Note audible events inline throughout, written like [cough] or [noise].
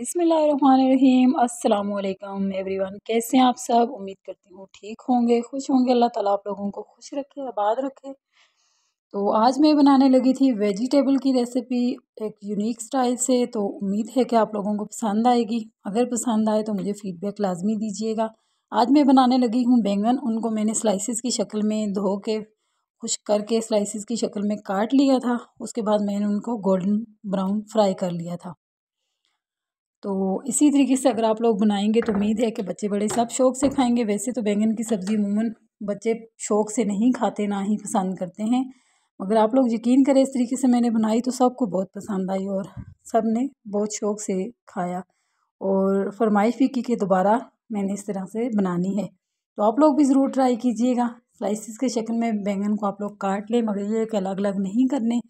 बिसमीम् अल्लाम एवरीवन कैसे हैं आप सब उम्मीद करती हूँ ठीक होंगे खुश होंगे अल्लाह ताला आप लोगों को खुश रखे आबाद रखे तो आज मैं बनाने लगी थी वेजिटेबल की रेसिपी एक यूनिक स्टाइल से तो उम्मीद है कि आप लोगों को पसंद आएगी अगर पसंद आए तो मुझे फ़ीडबैक लाजमी दीजिएगा आज मैं बनाने लगी हूँ बैंगन उनको मैंने स्लाइसिस की शक्ल में धो के खुश करके स्लाइसिस की शक्ल में काट लिया था उसके बाद मैंने उनको गोल्डन ब्राउन फ्राई कर लिया था तो इसी तरीके से अगर आप लोग बनाएंगे तो उम्मीद है कि बच्चे बड़े सब शौक से खाएंगे वैसे तो बैंगन की सब्ज़ी उमूमन बच्चे शौक से नहीं खाते ना ही पसंद करते हैं मगर आप लोग यकीन करें इस तरीके से मैंने बनाई तो सबको बहुत पसंद आई और सब ने बहुत शौक से खाया और फरमाइश भी की कि दोबारा मैंने इस तरह से बनानी है तो आप लोग भी ज़रूर ट्राई कीजिएगा स्लाइसिस के शक्ल में बैंगन को आप लोग काट लें मगर ये कि अलग अलग नहीं करने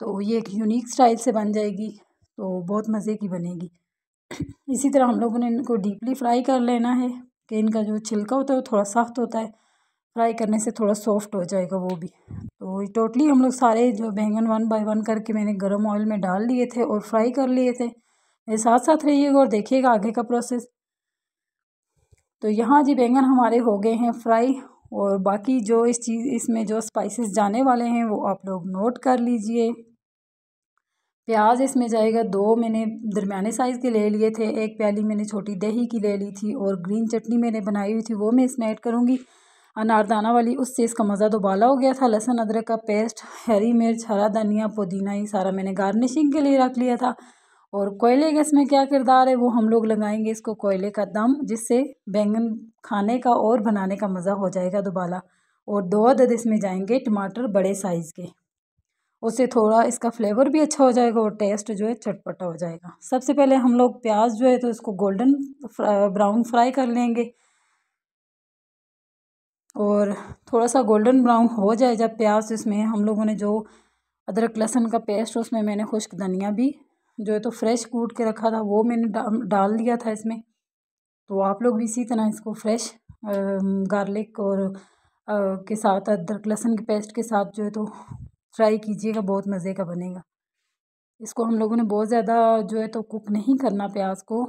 तो ये एक यूनिक स्टाइल से बन जाएगी तो बहुत मज़े की बनेगी [coughs] इसी तरह हम लोगों ने इनको डीपली फ्राई कर लेना है कि इनका जो छिलका होता है वो थोड़ा सख्त होता है फ्राई करने से थोड़ा सॉफ्ट हो जाएगा वो भी तो टोटली हम लोग सारे जो बैंगन वन बाय वन करके मैंने गर्म ऑयल में डाल लिए थे और फ्राई कर लिए थे मेरे साथ साथ रहिएगा और देखिएगा आगे का प्रोसेस तो यहाँ जी बैंगन हमारे हो गए हैं फ्राई और बाकी जो इस चीज़ इसमें जो स्पाइसेस जाने वाले हैं वो आप लोग नोट कर लीजिए प्याज इसमें जाएगा दो मैंने दरमियाने साइज़ के ले लिए थे एक प्याली मैंने छोटी दही की ले ली थी और ग्रीन चटनी मैंने बनाई हुई थी वो मैं इसमें ऐड करूँगी अनारदाना वाली उससे इसका मज़ा दोबाला हो गया था लहसुन अदरक का पेस्ट हरी मिर्च हरा धनिया पुदीना ये सारा मैंने गार्निशिंग के लिए रख लिया था और कोयले का इसमें क्या किरदार है वो हम लोग लगाएंगे इसको कोयले का दम जिससे बैंगन खाने का और बनाने का मज़ा हो जाएगा दोबाला और दो अदद इसमें जाएंगे टमाटर बड़े साइज़ के उससे थोड़ा इसका फ्लेवर भी अच्छा हो जाएगा और टेस्ट जो है चटपटा हो जाएगा सबसे पहले हम लोग प्याज जो है तो इसको गोल्डन ब्राउन फ्राई कर लेंगे और थोड़ा सा गोल्डन ब्राउन हो जाए जब प्याज इसमें हम लोगों ने जो अदरक लहसुन का पेस्ट उसमें मैंने खुश्क धनिया भी जो है तो फ्रेश कूट के रखा था वो मैंने डा, डाल दिया था इसमें तो आप लोग भी इसी तरह इसको फ्रेश गार्लिक और के साथ अदरक लहसुन के पेस्ट के साथ जो है तो फ्राई कीजिएगा बहुत मज़े का बनेगा इसको हम लोगों ने बहुत ज़्यादा जो है तो कुक नहीं करना प्याज को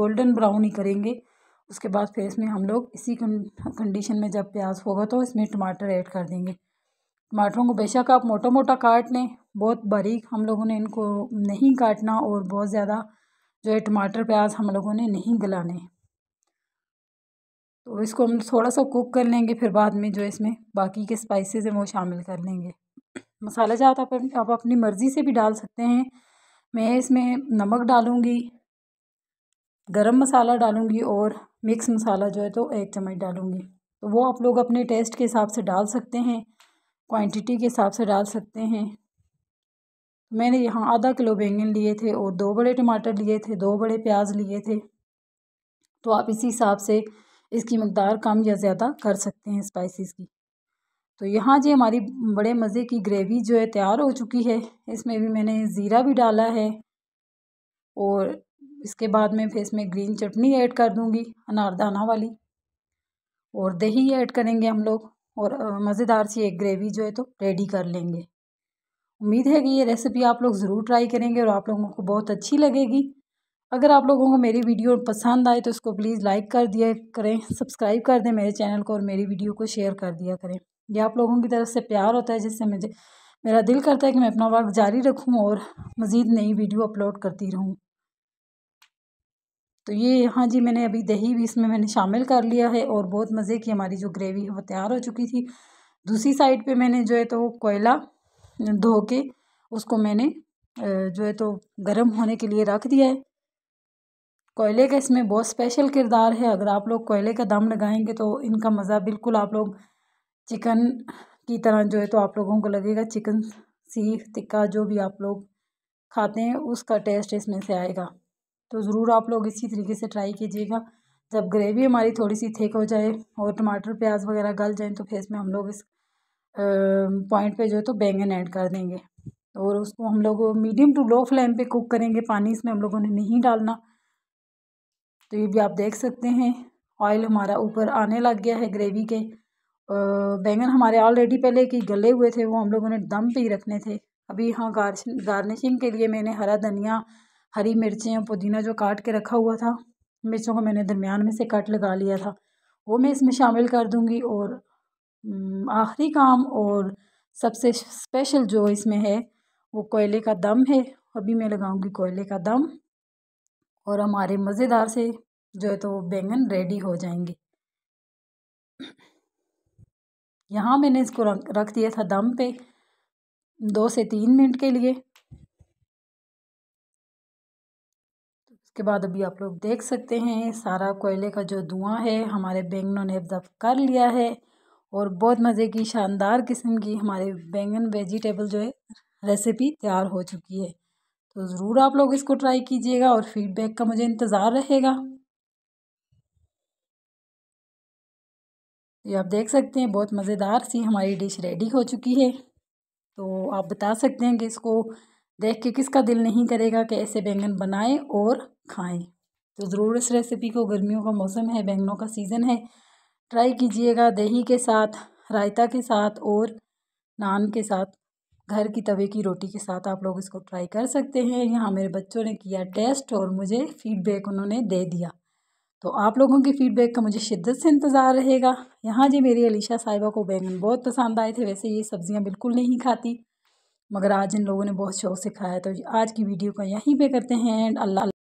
गोल्डन ब्राउन ही करेंगे उसके बाद फिर इसमें हम लोग इसी कंडीशन में जब प्याज होगा तो इसमें टमाटर ऐड कर देंगे टमाटरों को बेशक आप मोटा मोटा काट लें बहुत बारीक हम लोगों ने इनको नहीं काटना और बहुत ज़्यादा जो है टमाटर प्याज हम लोगों ने नहीं गलाने तो इसको हम थोड़ा सा कुक कर लेंगे फिर बाद में जो इसमें बाकी के स्पाइसेस हैं वो शामिल कर लेंगे मसाला जात आप आप अपनी मर्ज़ी से भी डाल सकते हैं मैं इसमें नमक डालूँगी गरम मसाला डालूँगी और मिक्स मसाला जो है तो एक चम्मच डालूँगी तो वो आप लोग अपने टेस्ट के हिसाब से डाल सकते हैं क्वान्टिटी के हिसाब से डाल सकते हैं मैंने यहाँ आधा किलो बैंगन लिए थे और दो बड़े टमाटर लिए थे दो बड़े प्याज लिए थे तो आप इसी हिसाब से इसकी मकदार कम या ज़्यादा कर सकते हैं स्पाइसेस की तो यहाँ जी हमारी बड़े मज़े की ग्रेवी जो है तैयार हो चुकी है इसमें भी मैंने ज़ीरा भी डाला है और इसके बाद में फिर इसमें ग्रीन चटनी ऐड कर दूँगी अनारदाना वाली और दही ऐड करेंगे हम लोग और मज़ेदार सी एक ग्रेवी जो है तो रेडी कर लेंगे उम्मीद है कि ये रेसिपी आप लोग ज़रूर ट्राई करेंगे और आप लोगों को बहुत अच्छी लगेगी अगर आप लोगों को मेरी वीडियो पसंद आए तो इसको प्लीज़ लाइक कर दिया करें सब्सक्राइब कर दें मेरे चैनल को और मेरी वीडियो को शेयर कर दिया करें यह आप लोगों की तरफ से प्यार होता है जिससे मुझे मेरा दिल करता है कि मैं अपना वर्क जारी रखूँ और मज़ीद नई वीडियो अपलोड करती रहूँ तो ये हाँ जी मैंने अभी दही भी इसमें मैंने शामिल कर लिया है और बहुत मज़े की हमारी जो ग्रेवी है वो तैयार हो चुकी थी दूसरी साइड पर मैंने जो है तो कोयला धो के उसको मैंने जो है तो गर्म होने के लिए रख दिया है कोयले का इसमें बहुत स्पेशल किरदार है अगर आप लोग कोयले का दम लगाएंगे तो इनका मज़ा बिल्कुल आप लोग चिकन की तरह जो है तो आप लोगों को लगेगा चिकन सीख टिक्का जो भी आप लोग खाते हैं उसका टेस्ट इसमें से आएगा तो ज़रूर आप लोग इसी तरीके से ट्राई कीजिएगा जब ग्रेवी हमारी थोड़ी सी थिक हो जाए और टमाटर प्याज वगैरह गल जाए तो फिर इसमें हम लोग इस पॉइंट पे जो है तो बैंगन ऐड कर देंगे और उसको हम लोग मीडियम टू लो फ्लेम पे कुक करेंगे पानी इसमें हम लोगों ने नहीं डालना तो ये भी आप देख सकते हैं ऑयल हमारा ऊपर आने लग गया है ग्रेवी के बैंगन हमारे ऑलरेडी पहले कि गले हुए थे वो हम लोगों ने दम पे ही रखने थे अभी हाँ गार्निशिंग के लिए मैंने हरा धनिया हरी मिर्चें और पुदीना जो काट के रखा हुआ था मिर्चों को मैंने दरमियान में से कट लगा लिया था वो मैं इसमें शामिल कर दूँगी और आखिरी काम और सबसे स्पेशल जो इसमें है वो कोयले का दम है अभी मैं लगाऊंगी कोयले का दम और हमारे मज़ेदार से जो है तो बैंगन रेडी हो जाएंगे यहाँ मैंने इसको रख दिया था दम पे दो से तीन मिनट के लिए उसके बाद अभी आप लोग देख सकते हैं सारा कोयले का जो धुआं है हमारे बैंगनों ने दफ कर लिया है और बहुत मज़े की शानदार किस्म की हमारे बैंगन वेजिटेबल जो है रेसिपी तैयार हो चुकी है तो ज़रूर आप लोग इसको ट्राई कीजिएगा और फीडबैक का मुझे इंतज़ार रहेगा ये आप देख सकते हैं बहुत मज़ेदार सी हमारी डिश रेडी हो चुकी है तो आप बता सकते हैं कि इसको देख के किसका दिल नहीं करेगा कि ऐसे बैंगन बनाएं और खाएं तो ज़रूर इस रेसिपी को गर्मियों का मौसम है बैंगनों का सीज़न है ट्राई कीजिएगा दही के साथ रायता के साथ और नान के साथ घर की तवे की रोटी के साथ आप लोग इसको ट्राई कर सकते हैं यहाँ मेरे बच्चों ने किया टेस्ट और मुझे फ़ीडबैक उन्होंने दे दिया तो आप लोगों के फ़ीडबैक का मुझे शिद्दत से इंतज़ार रहेगा यहाँ जी मेरी अलीशा साहिबा को बैंगन बहुत पसंद आए थे वैसे ये सब्ज़ियाँ बिल्कुल नहीं खाती मगर आज इन लोगों ने बहुत शौक से खाया तो आज की वीडियो को यहीं पर करते हैं एंड अल्लाह